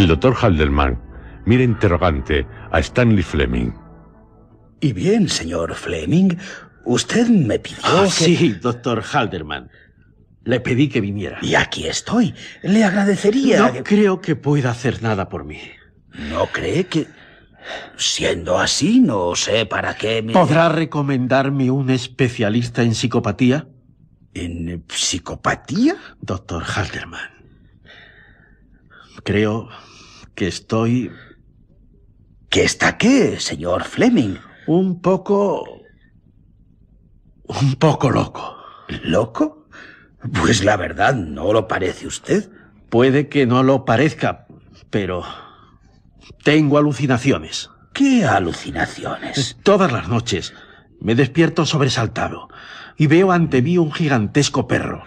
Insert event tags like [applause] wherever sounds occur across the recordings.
El doctor Halderman mira interrogante a Stanley Fleming. Y bien, señor Fleming, usted me pidió oh, Sí, doctor Halderman. Le pedí que viniera. Y aquí estoy. Le agradecería. No creo que pueda hacer nada por mí. ¿No cree que... Siendo así, no sé para qué... Me... ¿Podrá recomendarme un especialista en psicopatía? ¿En psicopatía? Doctor Halderman. Creo que estoy... ¿Qué está qué, señor Fleming? Un poco... un poco loco. ¿Loco? Pues la verdad, no lo parece usted. Puede que no lo parezca, pero... tengo alucinaciones. ¿Qué alucinaciones? Todas las noches me despierto sobresaltado y veo ante mí un gigantesco perro.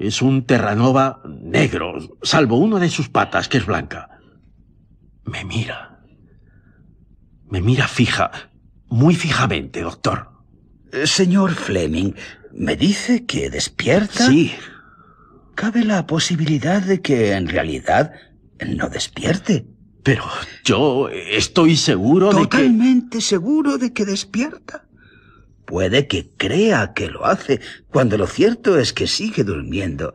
Es un terranova negro, salvo una de sus patas, que es blanca. Me mira. Me mira fija, muy fijamente, doctor. Señor Fleming, ¿me dice que despierta? Sí. Cabe la posibilidad de que en realidad no despierte. Pero yo estoy seguro de que... Totalmente seguro de que despierta. Puede que crea que lo hace, cuando lo cierto es que sigue durmiendo.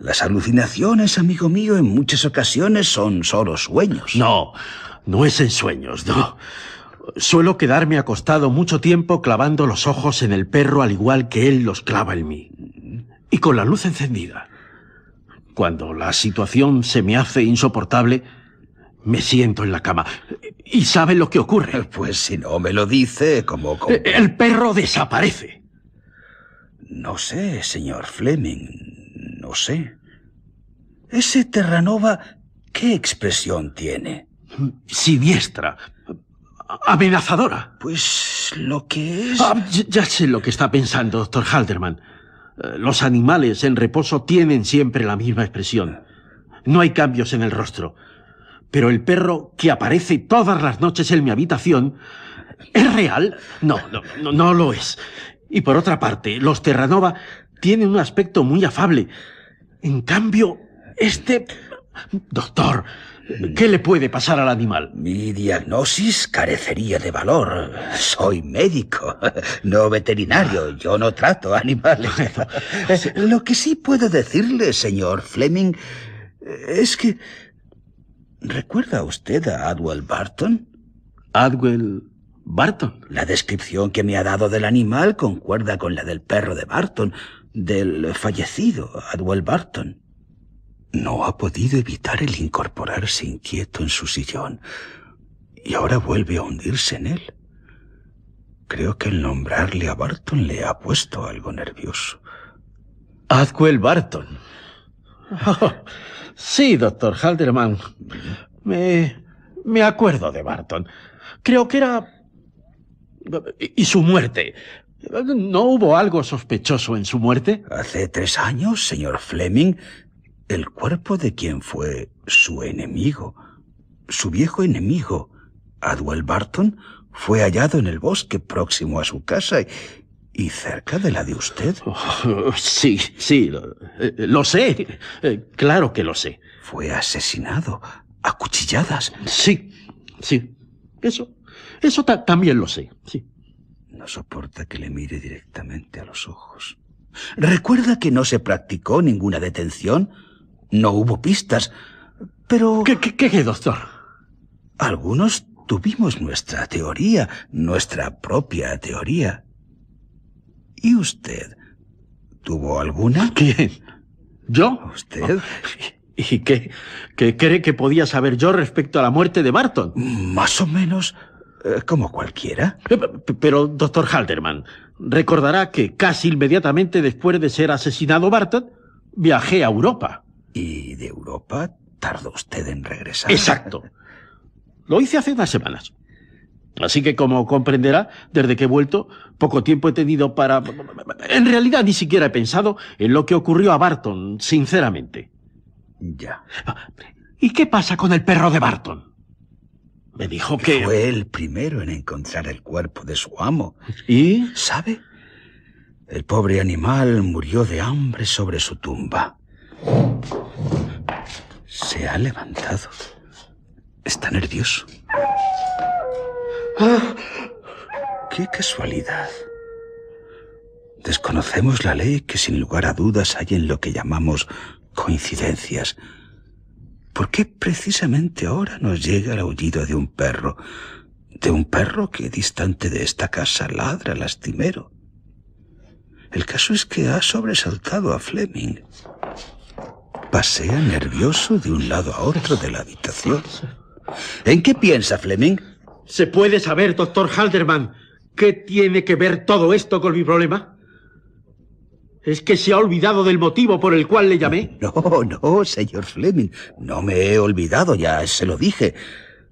Las alucinaciones, amigo mío, en muchas ocasiones son solo sueños. No, no es en sueños, no. Suelo quedarme acostado mucho tiempo clavando los ojos en el perro al igual que él los clava en mí. Y con la luz encendida. Cuando la situación se me hace insoportable, me siento en la cama. ¿Y sabe lo que ocurre? [laughs] Pues si no me lo dice, como... como... El perro desaparece. No sé, señor Fleming lo sé. Ese Terranova, ¿qué expresión tiene? Siniestra. Amenazadora. Pues lo que es... Ah, ya sé lo que está pensando, doctor Halderman. Eh, los animales en reposo tienen siempre la misma expresión. No hay cambios en el rostro. Pero el perro que aparece todas las noches en mi habitación, ¿es real? no, no, no lo es. Y por otra parte, los Terranova tienen un aspecto muy afable. En cambio, este... Doctor, ¿qué le puede pasar al animal? Mi diagnosis carecería de valor. Soy médico, no veterinario. Yo no trato animales. [laughs] Lo que sí puedo decirle, señor Fleming, es que... ¿Recuerda usted a Adwell Barton? Adwell Barton. La descripción que me ha dado del animal concuerda con la del perro de Barton del fallecido, Adwell Barton. No ha podido evitar el incorporarse inquieto en su sillón, y ahora vuelve a hundirse en él. Creo que el nombrarle a Barton le ha puesto algo nervioso. Adwell Barton. Oh, sí, doctor Halderman. Me, me acuerdo de Barton. Creo que era... Y su muerte. ¿No hubo algo sospechoso en su muerte? Hace tres años, señor Fleming, el cuerpo de quien fue su enemigo, su viejo enemigo, Adwell Barton, fue hallado en el bosque próximo a su casa y, cerca de la de usted. Oh, sí, sí, lo, eh, sé. Eh, claro que lo sé. Fue asesinado, a cuchilladas. Sí, sí. Eso, eso también lo sé, sí. No soporta que le mire directamente a los ojos. Recuerda que no se practicó ninguna detención. No hubo pistas. Pero... ¿Qué, qué, qué doctor? Algunos tuvimos nuestra teoría, nuestra propia teoría. ¿Y usted? ¿Tuvo alguna? ¿Quién? ¿Yo? ¿Usted? ¿Y qué, qué cree que podía saber yo respecto a la muerte de Barton? Más o menos. Eh, ¿Como cualquiera? Eh, pero, doctor Halderman, recordará que casi inmediatamente después de ser asesinado Barton, viajé a Europa. ¿Y de Europa tardó usted en regresar? Exacto. Lo hice hace unas semanas. Así que, como comprenderá, desde que he vuelto, poco tiempo he tenido para... En realidad ni siquiera he pensado en lo que ocurrió a Barton, sinceramente. Ya. ¿Y qué pasa con el perro de Barton? Me dijo que... Fue el primero en encontrar el cuerpo de su amo. ¿Y? ¿Sabe? El pobre animal murió de hambre sobre su tumba. Se ha levantado. Está nervioso. Ah. ¡Qué casualidad! Desconocemos la ley que sin lugar a dudas hay en lo que llamamos coincidencias ¿Por qué precisamente ahora nos llega el aullido de un perro? De un perro que distante de esta casa ladra lastimero. El caso es que ha sobresaltado a Fleming. Pasea nervioso de un lado a otro de la habitación. ¿En qué piensa Fleming? Se puede saber, doctor Halderman, qué tiene que ver todo esto con mi problema. ¿Es que se ha olvidado del motivo por el cual le llamé? No, no, señor Fleming. No me he olvidado, ya se lo dije.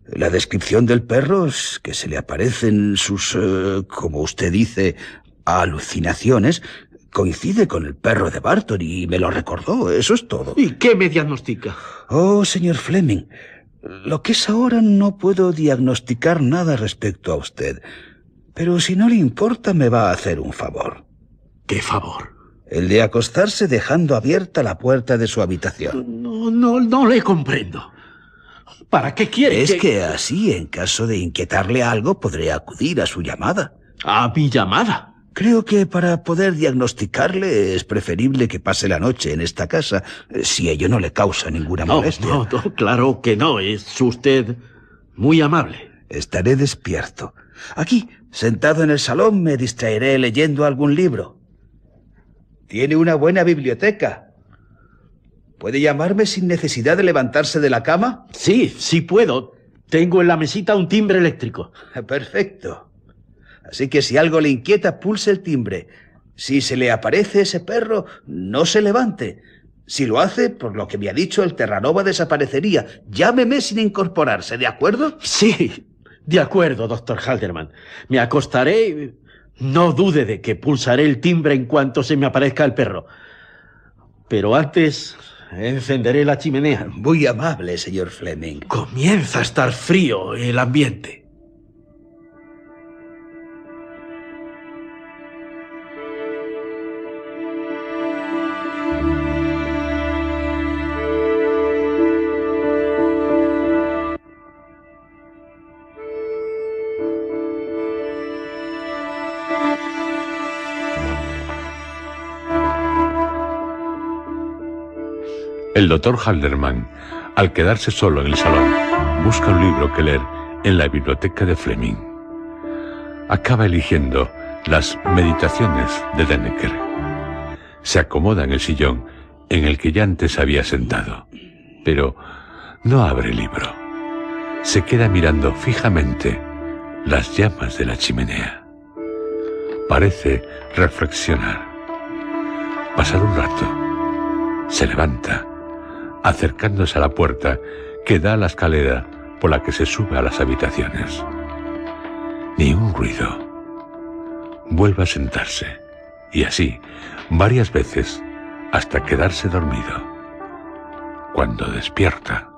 La descripción del perro es que se le aparecen sus, eh, como usted dice, alucinaciones, coincide con el perro de Barton y me lo recordó, eso es todo. ¿Y qué me diagnostica? Oh, señor Fleming, lo que es ahora no puedo diagnosticar nada respecto a usted. Pero si no le importa, me va a hacer un favor. ¿Qué favor? el de acostarse dejando abierta la puerta de su habitación. No, no, no le comprendo. ¿Para qué quiere? Es que... así, en caso de inquietarle algo, podré acudir a su llamada. ¿A mi llamada? Creo que para poder diagnosticarle es preferible que pase la noche en esta casa, eh, si ello no le causa ninguna molestia. No, no, claro que no. Es usted muy amable. Estaré despierto. Aquí, sentado en el salón, me distraeré leyendo algún libro. Tiene una buena biblioteca. ¿Puede llamarme sin necesidad de levantarse de la cama? Sí, sí puedo. Tengo en la mesita un timbre eléctrico. [laughs] Perfecto. Así que si algo le inquieta, pulse el timbre. Si se le aparece ese perro, no se levante. Si lo hace, por lo que me ha dicho, el Terranova desaparecería. Llámeme sin incorporarse, ¿de acuerdo? Sí, de acuerdo, doctor Halderman. Me acostaré no dude de que pulsaré el timbre en cuanto se me aparezca el perro. Pero antes encenderé la chimenea. Muy amable, señor Fleming. Comienza a estar frío el ambiente. El doctor Halderman, al quedarse solo en el salón, busca un libro que leer en la biblioteca de Fleming. Acaba eligiendo las meditaciones de Deneker. Se acomoda en el sillón en el que ya antes había sentado, pero no abre el libro. Se queda mirando fijamente las llamas de la chimenea. Parece reflexionar. Pasar un rato, se levanta acercándose a la puerta que da a la escalera por la que se sube a las habitaciones. Ni un ruido. Vuelve a sentarse, y así, varias veces, hasta quedarse dormido. Cuando despierta...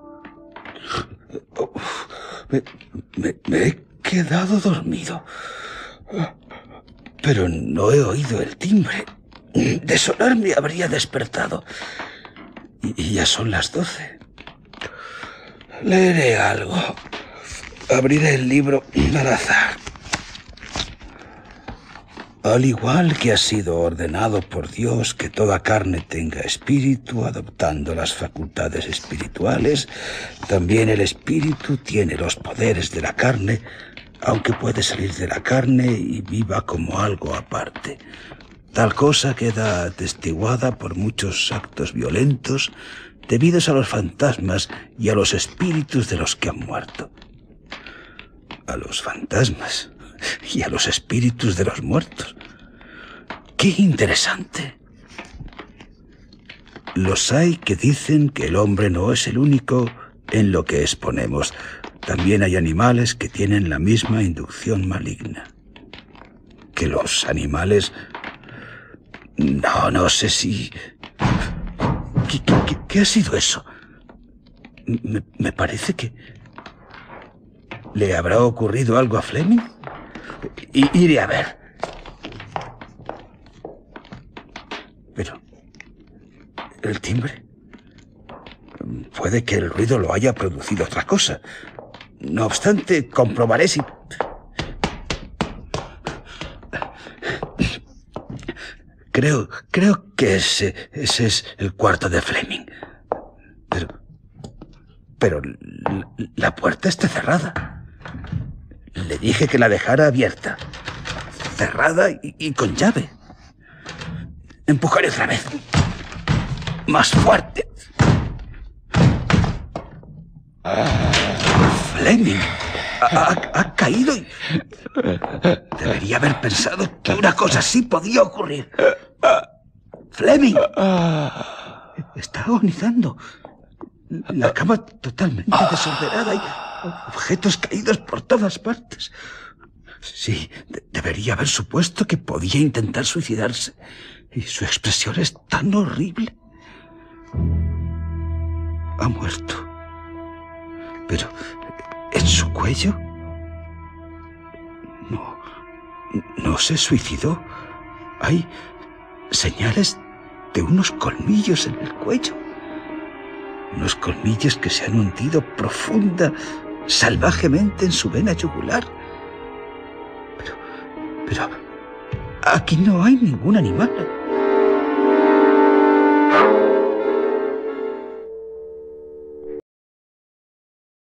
Me, he quedado dormido. Pero no he oído el timbre. De sonar me habría despertado. Y ya son las doce. Leeré algo. Abriré el libro al Al igual que ha sido ordenado por Dios que toda carne tenga espíritu, adoptando las facultades espirituales, también el espíritu tiene los poderes de la carne, aunque puede salir de la carne y viva como algo aparte. Tal cosa queda atestiguada por muchos actos violentos debidos a los fantasmas y a los espíritus de los que han muerto. A los fantasmas y a los espíritus de los muertos. ¡Qué interesante! Los hay que dicen que el hombre no es el único en lo que exponemos. También hay animales que tienen la misma inducción maligna. Que los animales no, no sé si... ¿Qué, ha sido eso? Me, parece que... ¿Le habrá ocurrido algo a Fleming? iré a ver. Pero... ¿El timbre? Puede que el ruido lo haya producido otra cosa. No obstante, comprobaré si Creo, creo que ese, es el cuarto de Fleming. Pero, pero la, puerta está cerrada. Le dije que la dejara abierta. Cerrada y, con llave. Empujaré otra vez. Más fuerte. Ah, Fleming ha, caído y... Debería haber pensado que una cosa así podía ocurrir. Fleming. Está agonizando. La cama totalmente ah. desordenada y objetos caídos por todas partes. Sí, debería haber supuesto que podía intentar suicidarse. Y su expresión es tan horrible. Ha muerto. Pero su cuello? No. No se suicidó. Hay señales de unos colmillos en el cuello. Unos colmillos que se han hundido profunda, salvajemente en su vena yugular. Pero... pero... Aquí no hay ningún animal.